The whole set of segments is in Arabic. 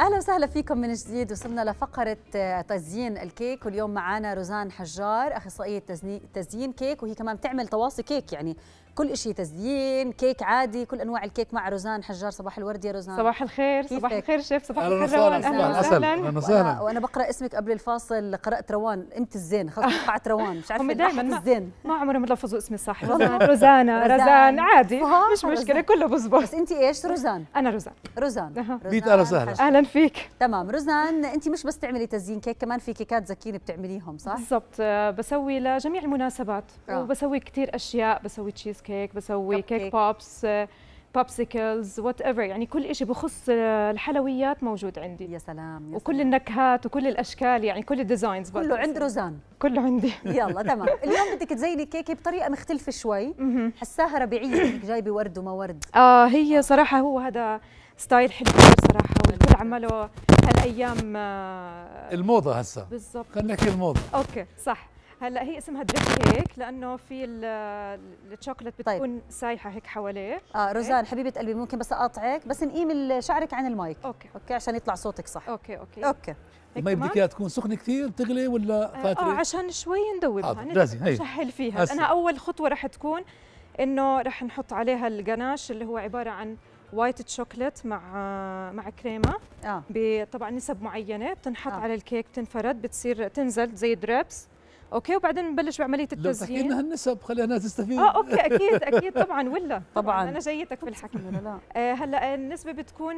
اهلا وسهلا فيكم من جديد وصلنا لفقره آه، تزيين الكيك واليوم معنا روزان حجار اخصائيه تزيين كيك وهي كمان بتعمل تواصي كيك يعني كل شيء تزيين كيك عادي كل انواع الكيك مع روزان حجار صباح الورد يا روزان صباح الخير صباح الخير شيف صباح الخير روان اهلا وسهلا اهلا وسهلا وانا بقرا اسمك قبل الفاصل قرات روان انت الزين خلص وقعت آه. روان مش عارفه دائما الزين ما عمرهم لفظوا اسمي صح روزانا رزان عادي مش مشكله كله بزبط بس انت ايش روزان انا روزان روزان بيت اهلا وسهلا اهلا فيك تمام روزان انت مش بس تعملي تزيين كيك كمان في كيكات زكينه بتعمليهم صح بالضبط آه، بسوي لجميع المناسبات آه. وبسوي كثير اشياء بسوي تشيز كيك بسوي كيك, بوبس بابسيكلز وات ايفر يعني كل شيء بخص uh, الحلويات موجود عندي يا سلام يا وكل سلام. النكهات وكل الاشكال يعني كل الديزاينز كله عند روزان كله عندي يلا تمام اليوم بدك تزيني كيكه بطريقه مختلفه شوي حساها ربيعيه انك جايبه ورد وما ورد اه هي صراحه هو هذا ستايل حلو صراحه والكل عمله هالايام آه، الموضه هسه بالضبط خلينا نحكي الموضه اوكي صح هلا هي اسمها دريب كيك لانه في الشوكلت طيب. بتكون طيب. سايحه هيك حواليه اه روزان حبيبه قلبي ممكن بس اقاطعك بس نقيم شعرك عن المايك اوكي اوكي عشان يطلع صوتك صح اوكي اوكي اوكي المي بدك اياها تكون سخنه كثير تغلي ولا آه، آه، فاتره؟ اه عشان شوي ندوبها نشحل فيها هسه. انا اول خطوه رح تكون انه رح نحط عليها الجناش اللي هو عباره عن وايت تشوكلت مع مع كريمه آه. طبعا نسب معينه بتنحط آه. على الكيك بتنفرد بتصير تنزل زي دريبس اوكي وبعدين نبلش بعمليه التزيين لو تحكي النسب هالنسب خلينا تستفيد اه اوكي اكيد اكيد طبعا ولا طبعا انا جيتك في الحكي لا آه هلا آه، النسبه بتكون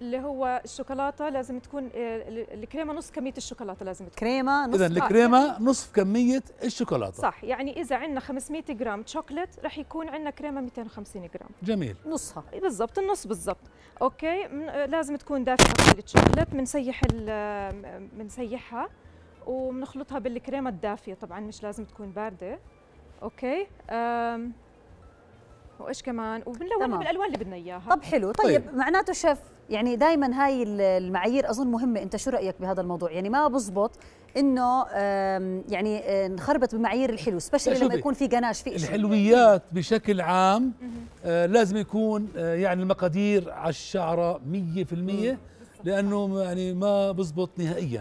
اللي هو الشوكولاته لازم تكون آه، الكريمه نص كميه الشوكولاته لازم تكون كريمه نص اذا الكريمه يعني نصف كميه الشوكولاته صح يعني اذا عندنا 500 جرام شوكليت رح يكون عندنا كريمه 250 جرام جميل نصها بالضبط النص بالضبط اوكي آه، لازم تكون دافئه الشوكليت بنسيح بنسيحها وبنخلطها بالكريمه الدافيه طبعا مش لازم تكون بارده اوكي وايش كمان وبنلونها بالالوان اللي بدنا اياها طب حلو طيب, طيب. معناته شيف يعني دائما هاي المعايير اظن مهمه انت شو رايك بهذا الموضوع يعني ما بزبط انه يعني آه، نخربط بمعايير الحلو سبيشلي لما يكون في قناش في شيء الحلويات بشكل عام آه لازم يكون آه يعني المقادير على الشعره 100% لانه يعني ما بزبط نهائيا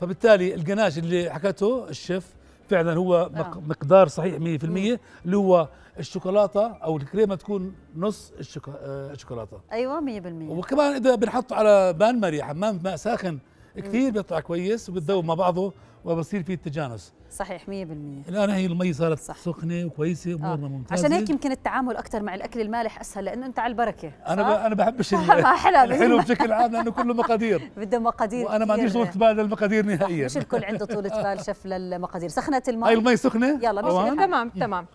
فبالتالي القناش اللي حكته الشيف فعلا هو آه. مقدار صحيح 100% اللي هو الشوكولاته او الكريمه تكون نص آه، الشوكولاته ايوه 100% وكمان اذا بنحط على بان ماري حمام ماء ساخن كثير بيطلع كويس وبتذوب مع بعضه وبصير في تجانس صحيح 100% الان هي المي صارت صح. سخنه وكويسه امورنا آه. ممتازه عشان هيك يمكن التعامل اكثر مع الاكل المالح اسهل لانه انت على البركه انا ب... انا بحبش الحلو بشكل عام لانه كله مقادير بده مقادير وانا ما عنديش طولة بال للمقادير نهائيا مش الكل عنده طولة بال شف للمقادير سخنت المي هاي المي سخنه يلا مش تمام تمام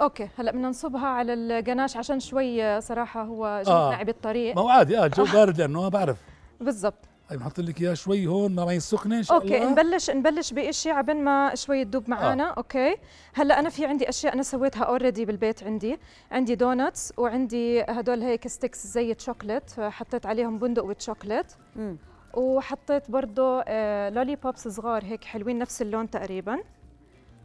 اوكي هلا بدنا نصبها على الجناش عشان شوي صراحه هو جو آه. بالطريق ما هو عادي اه الجو بارد لانه ما بعرف بالضبط هي طيب، بنحط لك اياها شوي هون ما يسخن ان شاء أوكي. الله نبلش نبلش بشيء عبين ما شوي تدوب معنا آه. اوكي هلا انا في عندي اشياء انا سويتها اوريدي بالبيت عندي عندي دونتس وعندي هدول هيك ستيكس زي تشوكلت حطيت عليهم بندق وتشوكلت وحطيت برضه لولي بوبس صغار هيك حلوين نفس اللون تقريبا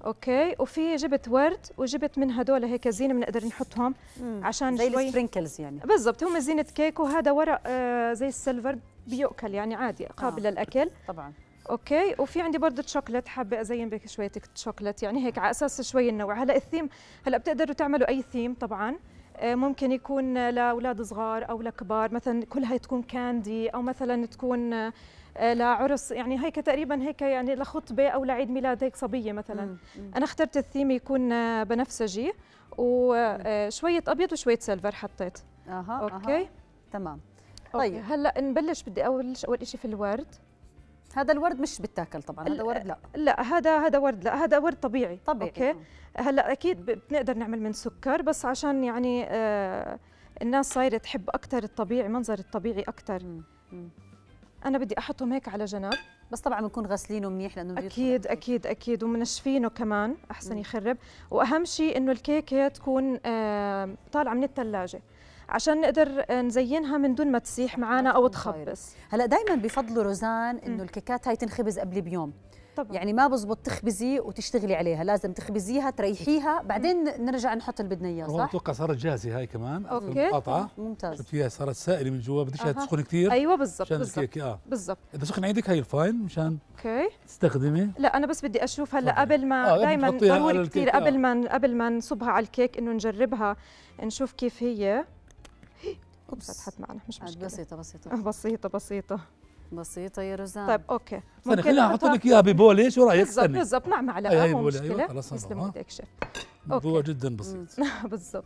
اوكي وفي جبت ورد وجبت من هدول هيك زينه بنقدر نحطهم عشان زي شوي السبرينكلز يعني بالضبط هم زينه كيك وهذا ورق آه زي السيلفر بيؤكل يعني عادي آه، قابل آه. للاكل طبعا اوكي وفي عندي برضه شوكليت حابه ازين بك شويه شوكليت يعني هيك على اساس شوي النوع هلا الثيم هلا بتقدروا تعملوا اي ثيم طبعا آه، ممكن يكون لاولاد صغار او لكبار مثلا كلها تكون كاندي او مثلا تكون آه، لعرس يعني هيك تقريبا هيك يعني لخطبه او لعيد ميلاد هيك صبيه مثلا مم. مم. انا اخترت الثيم يكون بنفسجي وشويه ابيض وشويه سيلفر حطيت اها اوكي أها. تمام طيب. أوكي. طيب هلا نبلش بدي اول اول شيء في الورد هذا الورد مش بتاكل طبعا هذا ورد لا لا هذا هذا ورد لا هذا ورد طبيعي طبيعي اوكي آه. هلا اكيد بنقدر نعمل من سكر بس عشان يعني آه الناس صايره تحب اكثر الطبيعي منظر الطبيعي اكثر انا بدي احطهم هيك على جنب بس طبعا بنكون غسلينه منيح لانه اكيد اكيد اكيد ومنشفينه كمان احسن مم. يخرب واهم شيء انه الكيكه تكون آه طالعه من الثلاجه عشان نقدر آه، نزينها من دون ما تسيح معنا او تخبص هلا دائما بفضلوا روزان انه الكيكات هاي تنخبز قبل بيوم طبعا. يعني ما بزبط تخبزي وتشتغلي عليها لازم تخبزيها تريحيها بعدين نرجع نحط اللي بدنا اياه صح اتوقع صارت جاهزه هاي كمان اوكي قطعه ممتاز فيها صارت سائله من جوا بديش تسخن كثير ايوه بالضبط بالضبط آه. بالضبط اذا سخن عندك هاي الفاين مشان اوكي تستخدمي لا انا بس بدي اشوف هلا قبل ما آه دائما ضروري كثير قبل ما قبل ما نصبها على الكيك انه نجربها نشوف كيف هي أوبس. فتحت معنا مش مشكلة بسيطة بسيطة بسيطة بسيطة بسيطة يا روزان طيب اوكي استني خليني احط لك اياها ببولة شو رايك بالضبط بالضبط نعم معلقة نعم، أيوة مشكلة أيوة خلاص تسلم ايديك شيف موضوع جدا بسيط بالضبط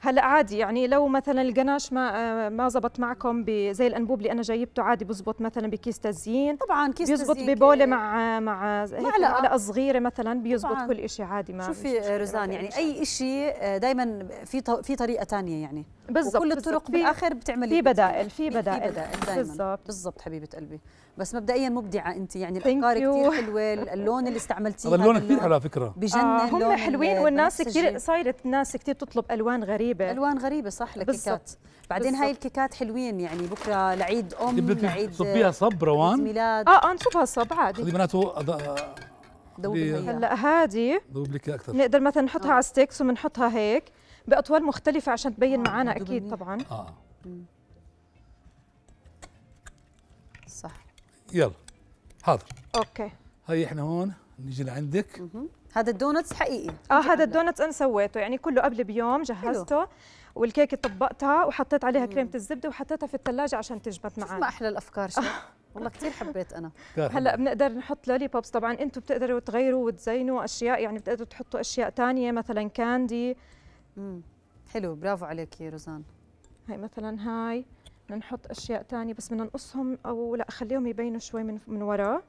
هلا عادي يعني لو مثلا القناش ما آه، ما زبط معكم زي الانبوب اللي انا جايبته عادي بزبط مثلا بكيس تزيين طبعا كيس تزيين بيزبط ببوله مع مع معلقه صغيره مثلا بيزبط كل شيء عادي ما شوفي روزان يعني اي شيء آه، دائما في في طريقه ثانيه يعني بالظبط كل الطرق بالاخر بتعملي في بدائل في بدائل, بدائل بالظبط بالظبط حبيبه قلبي بس مبدئيا مبدعه انت يعني الافكار كثير حلوه اللون اللي استعملتيه هذا اللون كثير حلو على فكره بجنن آه هم حلوين والناس كثير صايره ناس كثير تطلب الوان غريبه الوان غريبه صح لكيكات بعدين بالزبط. هاي الكيكات حلوين يعني بكره لعيد ام لعيد صبيها صب روان ميلاد اه اه نصبها صب عادي خلي بناته هلا هذه دوب لك اكثر نقدر مثلا نحطها آه. على ستيكس وبنحطها هيك باطوال مختلفه عشان تبين آه. معنا اكيد طبعا اه مم. صح يلا حاضر اوكي هي احنا هون نيجي لعندك هذا الدونتس حقيقي اه هذا الدونتس انا سويته يعني كله قبل بيوم جهزته حلو. والكيكه طبقتها وحطيت عليها كريمه الزبده وحطيتها في الثلاجه عشان تجبط معنا ما احلى الافكار شو والله كثير حبيت انا هلا بنقدر نحط لولي بوبس طبعا انتم بتقدروا تغيروا وتزينوا اشياء يعني بتقدروا تحطوا اشياء ثانيه مثلا كاندي امم حلو برافو عليك يا روزان هاي مثلا هاي بدنا نحط اشياء ثانيه بس بدنا نقصهم او لا خليهم يبينوا شوي من من ورا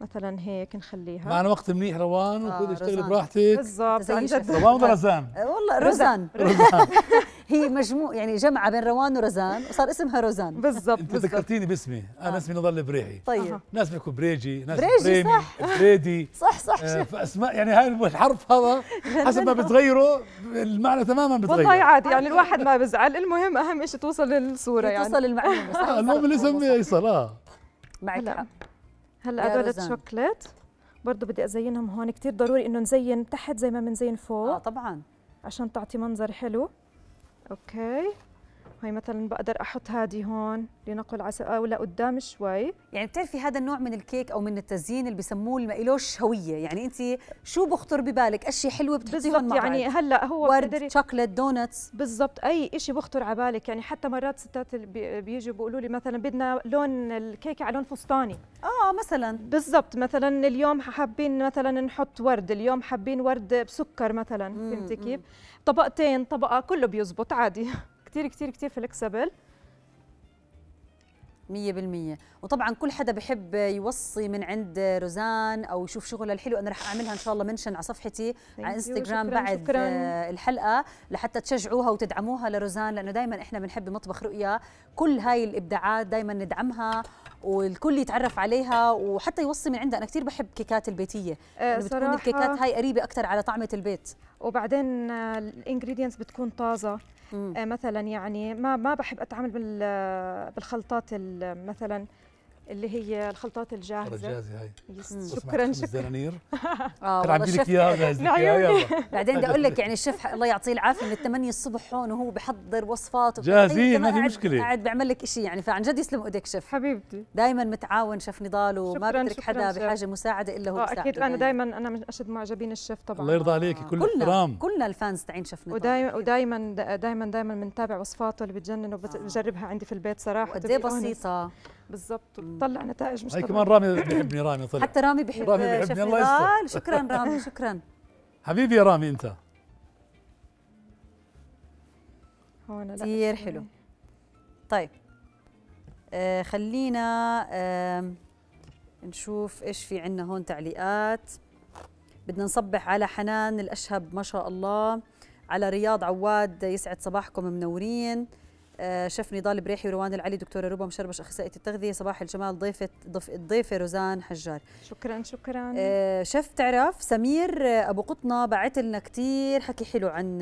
مثلا هيك نخليها معنا وقت منيح روان وكل آه براحتك بالضبط روان ولا رزان أه، والله رزان رزان هي مجموع يعني جمعة بين روان وروزان وصار اسمها روزان بالضبط انت ذكرتيني باسمي انا آه. اسمي نضال بريحي طيب ناس بيحكوا بريجي ناس بريجي صح بريدي صح صح آه فاسماء يعني هاي الحرف هذا حسب ما بتغيره المعنى تماما بتغير والله عادي يعني الواحد ما بزعل المهم اهم شيء توصل الصوره يعني توصل المعلومه صح آه، المهم الاسم يصل اه معك هلا هلا هدول الشوكليت برضه بدي ازينهم هون كثير ضروري انه نزين تحت زي ما بنزين فوق اه طبعا عشان تعطي منظر حلو okay هي مثلا بقدر احط هذه هون لنقل عسل او آه، لقدام شوي يعني بتعرفي هذا النوع من الكيك او من التزيين اللي بسموه ما إلوش هويه يعني انت شو بخطر ببالك اشياء حلوه بتحطيهم مع يعني بعض. هلا هو ورد شوكليت دونتس بالضبط اي شيء بخطر على بالك يعني حتى مرات ستات بيجوا بيقولوا لي مثلا بدنا لون الكيكه على لون فستاني اه مثلا بالضبط مثلا اليوم حابين مثلا نحط ورد اليوم حابين ورد بسكر مثلا فهمتي كيف طبقتين طبقه كله بيزبط عادي كتير كتير كتير فلكسبل 100% وطبعا كل حدا بحب يوصي من عند روزان او يشوف شغلها الحلو انا رح اعملها ان شاء الله منشن على صفحتي على انستغرام بعد شكراً. الحلقه لحتى تشجعوها وتدعموها لروزان لانه دائما احنا بنحب مطبخ رؤيا كل هاي الابداعات دائما ندعمها والكل يتعرف عليها وحتى يوصي من عندها انا كثير بحب كيكات البيتيه أه بتكون الكيكات هاي قريبه اكثر على طعمه البيت وبعدين الانجريدينتس بتكون طازه آه، مثلا يعني ما ما بحب اتعامل بالخلطات مثلا اللي هي الخلطات الجاهزه الجاهزه هاي شكرا شكرا الزنانير اه انا عندي لك اياها جاهزه يلا بعدين بدي اقول لك يعني الشيف الله يعطيه العافيه من 8 الصبح هون وهو بحضر وصفات جاهزين ما في مشكله قاعد بيعمل لك شيء يعني فعن جد يسلم ايديك شيف حبيبتي دائما متعاون شيف نضال وما بترك حدا بحاجه مساعده الا هو اه اكيد انا دائما انا من اشد معجبين الشيف طبعا الله يرضى عليكي كل احترام كلنا الفانز تاعين شيف نضال ودائما دائما دائما بنتابع وصفاته اللي بتجنن وبجربها عندي في البيت صراحه قد إيه بسيطه بالضبط وتطلع نتائج مش هي كمان رامي بيحبني رامي طلع حتى رامي بيحب رامي بيحبني الله يستر آه، شكرا رامي شكرا حبيبي يا رامي انت هون كثير حلو طيب آه خلينا آه نشوف ايش في عندنا هون تعليقات بدنا نصبح على حنان الاشهب ما شاء الله على رياض عواد يسعد صباحكم منورين آه، شيف نضال بريحي وروان العلي دكتوره ربا مشربش اخصائيه التغذيه صباح الجمال ضيفه ضف الضيفه روزان حجار شكرا شكرا آه، شيف تعرف سمير آه، ابو قطنه بعت لنا كثير حكي حلو عن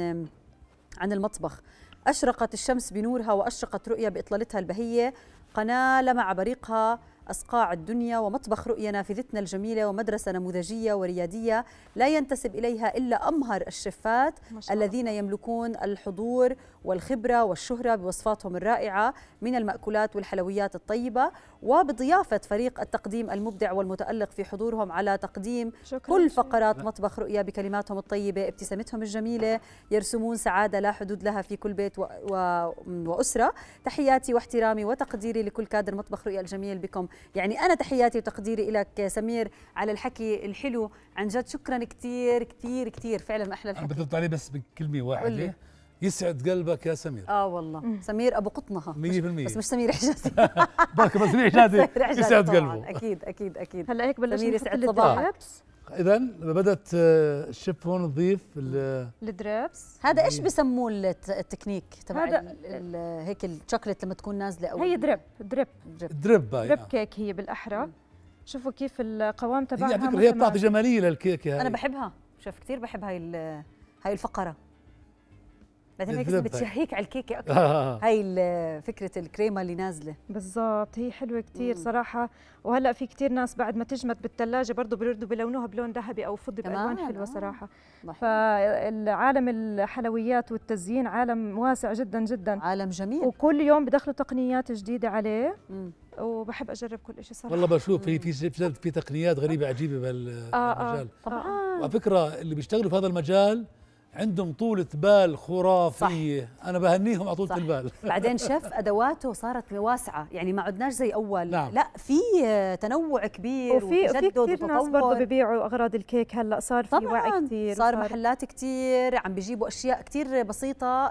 عن المطبخ اشرقت الشمس بنورها واشرقت رؤيا باطلالتها البهيه قناه لمع بريقها أصقاع الدنيا ومطبخ رؤيا نافذتنا الجميلة ومدرسة نموذجية وريادية لا ينتسب إليها إلا أمهر الشفات الذين يملكون الحضور والخبرة والشهرة بوصفاتهم الرائعة من المأكولات والحلويات الطيبة وبضيافة فريق التقديم المبدع والمتألق في حضورهم على تقديم شكرا كل فقرات مطبخ رؤيا بكلماتهم الطيبة ابتسامتهم الجميلة يرسمون سعادة لا حدود لها في كل بيت و... و... وأسرة تحياتي واحترامي وتقديري لكل كادر مطبخ رؤيا الجميل بكم يعني أنا تحياتي وتقديري لك سمير على الحكي الحلو عن جد شكرا كثير كثير كثير فعلا احلى الحكي بس بكلمه واحده يسعد قلبك يا سمير اه والله سمير ابو قطنها 100% بس مش سمير حجازي بركه بس سمير حجازي يسعد قلبه اكيد اكيد اكيد هلا هيك بلش سمير يسعد صباحك اذا بدات آه، الشيف هون تضيف الدريبس هذا ايش بسموه التكنيك تبع هيك الشوكليت لما تكون نازله او هي دريب دريب دريب دريب, دريب كيك هي بالاحرى شوفوا كيف القوام تبعها هي على فكره هي بتعطي جماليه للكيكه انا بحبها شوف كثير بحب هاي هاي الفقره بعدين هيك بتشهيك على الكيكه اكثر آه. هاي فكره الكريمه اللي نازله بالضبط هي حلوه كثير صراحه وهلا في كثير ناس بعد ما تجمد بالثلاجه برضه بيردوا بلونوها بلون ذهبي او فضي بالوان حلوه آه. صراحه فالعالم الحلويات والتزيين عالم واسع جدا جدا عالم جميل وكل يوم بدخلوا تقنيات جديده عليه مم. وبحب اجرب كل شيء صراحه والله بشوف في في في تقنيات غريبه عجيبه بهالمجال آه آه. طبعا وعلى فكره اللي بيشتغلوا في هذا المجال عندهم طولة بال خرافية صح. أنا بهنيهم على طولة البال بعدين شف أدواته صارت واسعة يعني ما عدناش زي أول نعم. لا في تنوع كبير وفي وتجدد كثير ناس برضو ببيعوا أغراض الكيك هلأ صار في وعي كثير صار, صار محلات كثير عم بيجيبوا أشياء كثير بسيطة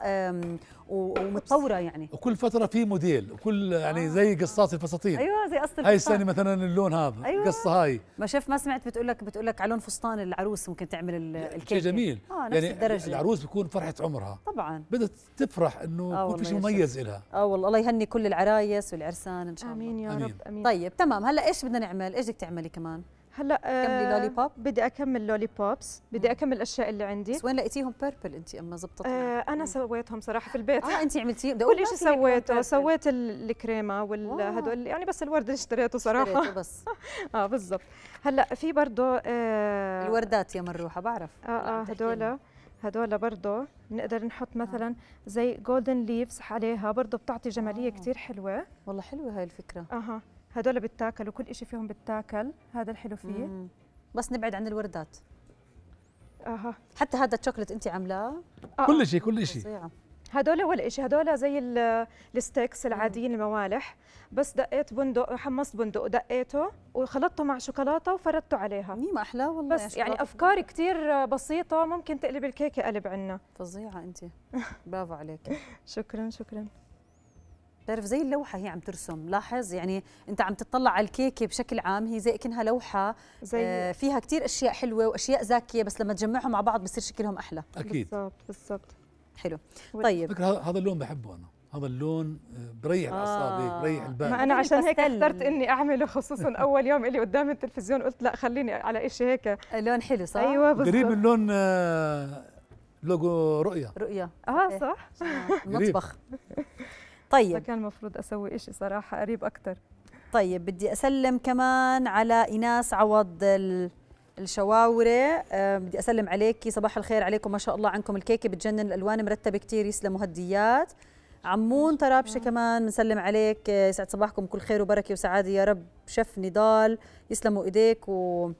ومتطوره يعني وكل فتره في موديل وكل يعني آه. زي قصات الفساتين ايوه زي قصه هاي السنه مثلا اللون هذا أيوة. القصه هاي ما شف ما سمعت بتقول لك بتقول لك على لون فستان العروس ممكن تعمل الكيك شيء جميل آه نفس يعني الدرجه العروس بتكون فرحه عمرها طبعا بدها تفرح انه آه في شيء مميز لها اه والله الله يهني كل العرايس والعرسان ان شاء الله امين يا رب امين طيب تمام هلا ايش بدنا نعمل ايش بدك تعملي كمان هلا كملي آه، لولي بوب بدي اكمل لولي بوبس بدي اكمل الاشياء اللي عندي بس وين لقيتيهم بيربل انت اما زبطت آه انا سويتهم صراحه في البيت اه انت عملتيه كل شيء سويته سويت الكريمه وهدول يعني بس الورد اللي اشتريته صراحه اشتريته بس اه بالضبط هلا في برضه آه الوردات يا مروحه بعرف اه اه هدول هدول برضه بنقدر نحط آه. مثلا زي جولدن ليفز عليها برضه بتعطي جماليه آه. كثير حلوه والله حلوه هاي الفكره اها هدول بتاكلوا كل شيء فيهم بتاكل هذا الحلو فيه مم. بس نبعد عن الوردات اها حتى هذا الشوكلت انت عاملاه آه. كل شيء كل شيء هدول ولا شيء هدول زي الستيكس العاديين الموالح بس دقيت بندق حمصت بندق ودقيته وخلطته مع شوكولاته وفردته عليها ما احلى والله بس يعني افكار كثير بسيطه ممكن تقلب الكيكه قلب عنا فظيعه انت برافو عليك شكرا شكرا بتعرف زي اللوحه هي عم ترسم لاحظ يعني انت عم تطلع على الكيكه بشكل عام هي زي كانها لوحه زي آه فيها كثير اشياء حلوه واشياء زاكيه بس لما تجمعهم مع بعض بصير شكلهم احلى اكيد بالضبط بالضبط حلو طيب فكرة هذا اللون بحبه انا هذا اللون آه، بريح الاعصاب آه بريح البال ما انا يعني عشان هيك اخترت اني اعمله خصوصا اول يوم اللي قدام التلفزيون قلت لا خليني على شيء هيك لون حلو صح ايوه بالضبط قريب من لون آه، لوجو رؤيا رؤيا اه إيه. صح مطبخ طيب فكان المفروض اسوي شيء صراحه قريب اكثر طيب بدي اسلم كمان على ايناس عوض الشواوري بدي اسلم عليكي صباح الخير عليكم ما شاء الله عنكم الكيكه بتجنن الالوان مرتبه كثير يسلموا هديات عمون طرابشه آه. كمان بنسلم عليك يسعد صباحكم كل خير وبركه وسعاده يا رب شف نضال يسلموا ايديك و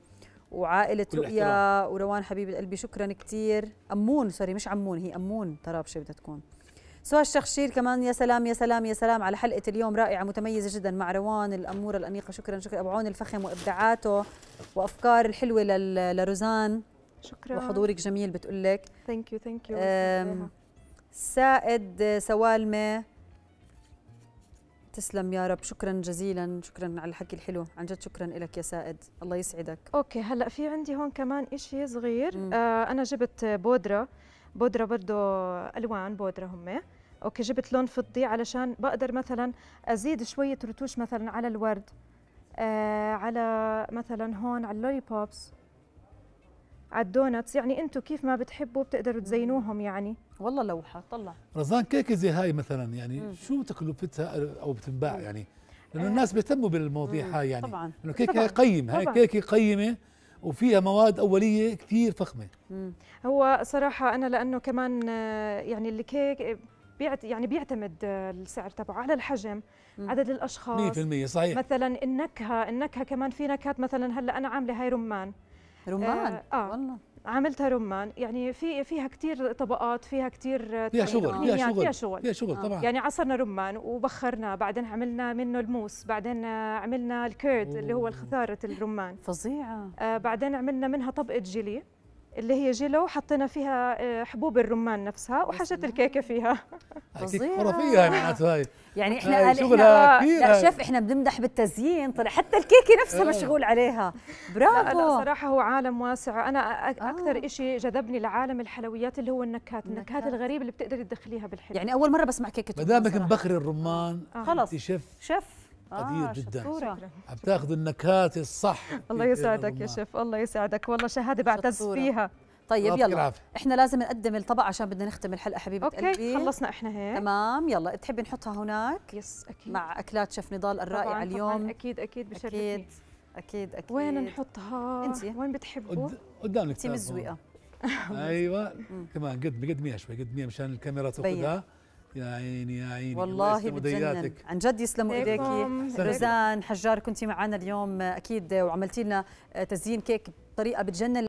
وعائلة رؤيا وروان حبيب قلبي شكرا كثير أمون سوري مش عمون هي أمون طرابشة بدها تكون الشيخ شير كمان يا سلام يا سلام يا سلام على حلقه اليوم رائعه متميزه جدا مع روان الاموره الانيقه شكرا شكرا ابو عون الفخم وابداعاته وافكار الحلوه لروزان شكرا وحضورك جميل بتقول لك ثانك يو ثانك يو سائد سوالمه تسلم يا رب شكرا جزيلا شكرا على الحكي الحلو عن جد شكرا لك يا سائد الله يسعدك اوكي هلا في عندي هون كمان شيء صغير آه انا جبت بودره بودره برضه الوان بودره هم اوكي جبت لون فضي علشان بقدر مثلا ازيد شويه رتوش مثلا على الورد آه على مثلا هون على اللولي بوبس على الدونتس يعني انتم كيف ما بتحبوا بتقدروا تزينوهم يعني والله لوحه طلع رزان كيكه زي هاي مثلا يعني مم. شو تكلفتها او بتنباع يعني لانه آه. الناس بيهتموا بالمواضيع هاي يعني طبعا انه كيكه قيم هاي كيكه قيمه وفيها مواد اوليه كثير فخمه هو صراحه انا لانه كمان آه، يعني الكيك يعني بيعتمد آه، السعر تبعه على الحجم عدد الاشخاص 100% صحيح مثلا النكهه النكهه كمان في نكهات مثلا هلا انا عامله هاي رمان رمان آه, آه والله عملتها رمان يعني في فيها كثير طبقات فيها كثير يعني فيها شغل فيها شغل فيها شغل, فيها شغل آه. طبعا يعني عصرنا رمان وبخرنا بعدين عملنا منه الموس بعدين عملنا الكيرد اللي هو الخثاره الرمان فظيعه آه بعدين عملنا منها طبقه جيلي اللي هي جيلو حطينا فيها آه، حبوب الرمان نفسها وحشت الكيكه فيها خرافيه هاي معناتها هاي يعني احنا آه شغلها احنا كبير لا شف احنا بنمدح بالتزيين طلع حتى الكيكه نفسها آه. مشغول عليها برافو لا, لا صراحه هو عالم واسع انا اكثر آه. شيء جذبني لعالم الحلويات اللي هو النكهات النكهات الغريبه اللي بتقدري تدخليها بالحلو يعني اول مره بسمع كيكه ما دامك مبخري الرمان خلص شف شف قدير آه جدا شطورة. عم تاخذ النكهات الصح الله يسعدك يا شيف الله يسعدك والله شهاده بعتز شطورة. فيها طيب يلا العافية. احنا لازم نقدم الطبق عشان بدنا نختم الحلقه حبيبه أوكي. قلبي خلصنا احنا هيك تمام يلا تحبي نحطها هناك يس اكيد مع اكلات شيف نضال الرائعه طبعاً اليوم طبعاً اكيد اكيد بشرفني اكيد اكيد اكيد وين نحطها انت وين بتحبوا قدامك انت مزويقه ايوه كمان قدمي قدميها شوي قدميها مشان الكاميرا تاخذها طيب. يا عيني يا عيني والله بتجنن عن جد يسلموا ايديك روزان حجار كنتي معنا اليوم اكيد وعملتي لنا تزيين كيك بطريقه بتجنن